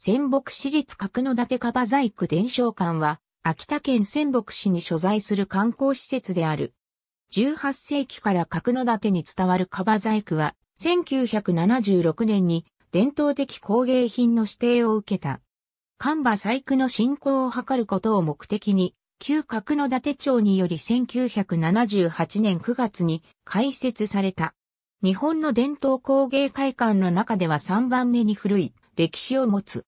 仙北市立角カバ細工伝承館は、秋田県仙北市に所在する観光施設である。18世紀から角立に伝わるバ細工は、1976年に伝統的工芸品の指定を受けた。ン馬細工の振興を図ることを目的に、旧角立町により1978年9月に開設された。日本の伝統工芸会館の中では3番目に古い歴史を持つ。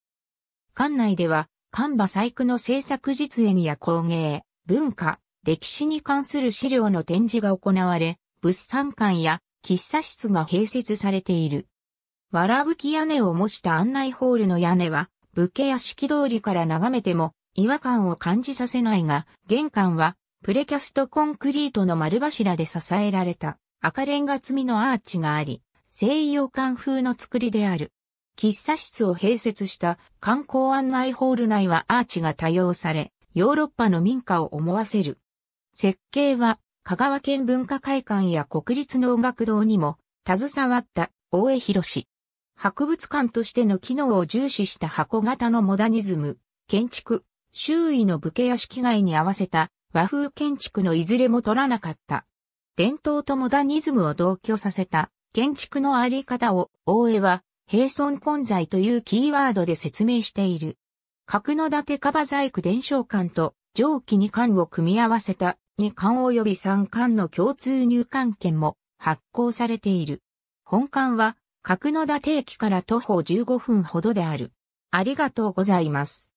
館内では、館馬細工の制作実演や工芸、文化、歴史に関する資料の展示が行われ、物産館や喫茶室が併設されている。わらぶき屋根を模した案内ホールの屋根は、武家屋敷通りから眺めても違和感を感じさせないが、玄関はプレキャストコンクリートの丸柱で支えられた赤レンガ積みのアーチがあり、西洋館風の作りである。喫茶室を併設した観光案内ホール内はアーチが多用され、ヨーロッパの民家を思わせる。設計は香川県文化会館や国立能楽堂にも携わった大江博士。博物館としての機能を重視した箱型のモダニズム、建築、周囲の武家屋敷街に合わせた和風建築のいずれも取らなかった。伝統とモダニズムを同居させた建築のあり方を大江は平村混在というキーワードで説明している。角館樺細工伝承館と上記二館を組み合わせた二館及び3巻の共通入館券も発行されている。本館は角館駅から徒歩15分ほどである。ありがとうございます。